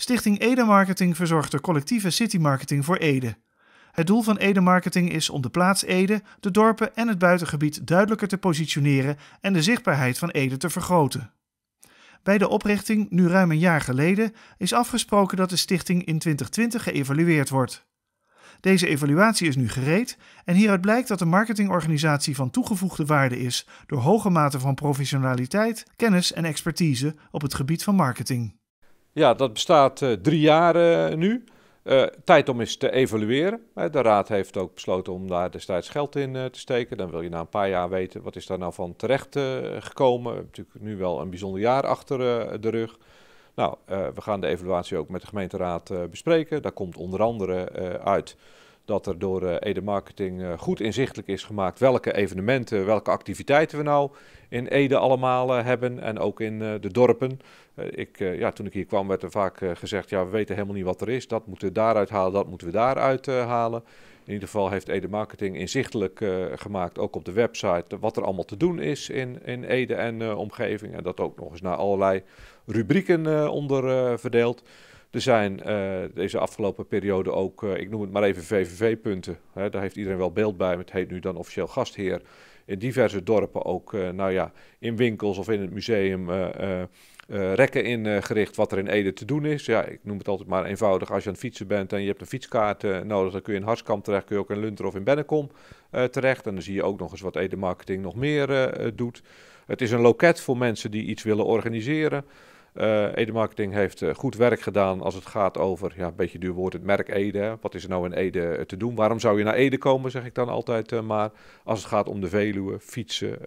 Stichting Ede Marketing verzorgt de collectieve city marketing voor Ede. Het doel van Ede Marketing is om de plaats Ede, de dorpen en het buitengebied duidelijker te positioneren en de zichtbaarheid van Ede te vergroten. Bij de oprichting, nu ruim een jaar geleden, is afgesproken dat de stichting in 2020 geëvalueerd wordt. Deze evaluatie is nu gereed en hieruit blijkt dat de marketingorganisatie van toegevoegde waarde is door hoge mate van professionaliteit, kennis en expertise op het gebied van marketing. Ja, dat bestaat eh, drie jaar eh, nu. Eh, tijd om eens te evalueren. de raad heeft ook besloten om daar destijds geld in te steken. Dan wil je na een paar jaar weten wat is daar nou van terecht gekomen. We hebben natuurlijk nu wel een bijzonder jaar achter de rug. Nou, we gaan de evaluatie ook met de gemeenteraad bespreken. Daar komt onder andere uit dat er door uh, Ede Marketing eh, goed inzichtelijk is gemaakt welke evenementen, welke activiteiten we nou in Ede allemaal eh, hebben en ook in de dorpen. ik, ja, toen ik hier kwam werd er vaak gezegd, ja, we weten helemaal niet wat er is, dat moeten we daaruit halen, dat moeten we daaruit halen. In ieder geval heeft Ede Marketing inzichtelijk gemaakt, ook op de website, wat er allemaal te doen is in, in Ede en omgeving. En dat ook nog eens naar allerlei rubrieken onder verdeeld. Er zijn eh, deze afgelopen periode ook, eh, ik noem het maar even VVV-punten. Daar heeft iedereen wel beeld bij. Het heet nu dan officieel gastheer. In diverse dorpen ook, eh, nou ja, in winkels of in het museum. rekken ingericht uh, wat er in Ede te doen is. Ja, ik noem het altijd maar eenvoudig. Als je aan het fietsen bent en je hebt een fietskaart uh, nodig, dan kun je in Harskamp terecht, kun je ook in Lunter of in Bennekom terecht. En dan zie je ook nog eens wat Ede Marketing nog meer doet. Het is een loket voor mensen die iets willen organiseren. Uh, eh, Ede Marketing heeft eh, goed werk gedaan als het gaat over, ja, een beetje duur woord, het merk Ede. Wat is er nou in Ede eh, te doen? Waarom zou je naar Ede komen, zeg ik dan altijd maar. Als het gaat om de Veluwe, fietsen,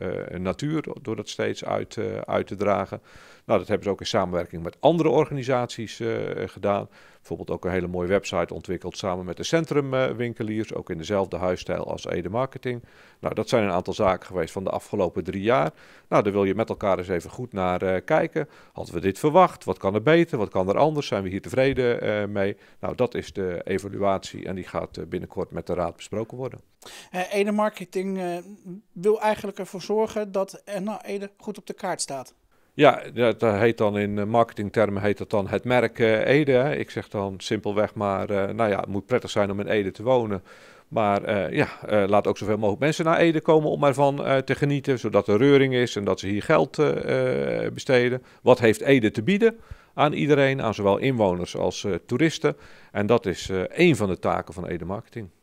natuur, door dat steeds uit, uit te dragen. Nou, dat hebben ze ook in samenwerking met andere organisaties gedaan. Bijvoorbeeld ook een hele mooie website ontwikkeld samen met de centrumwinkeliers. Ook in dezelfde huisstijl als Ede Marketing. Nou, dat zijn een aantal zaken geweest van de afgelopen drie jaar. Nou, daar wil je met elkaar eens even goed naar kijken. Hadden we dit verwacht? Wat kan er beter? Wat kan er anders? Zijn we hier tevreden eh, mee? Nou, dat is de evaluatie en die gaat eh, binnenkort met de Raad besproken worden. Uh, Ede Marketing wil eigenlijk ervoor zorgen dat nou, Ede goed op de kaart staat. Ja, dat heet dan in marketingtermen heet dat dan het merk Ede. Ik zeg dan simpelweg maar, nou ja, het moet prettig zijn om in Ede te wonen maar eh, ja, eh, laat ook zoveel mogelijk mensen naar Ede komen om ervan eh, te genieten, zodat er reuring is en dat ze hier geld besteden. Wat heeft Ede te bieden aan iedereen, aan zowel inwoners als toeristen? En dat is één van de taken van Ede Marketing.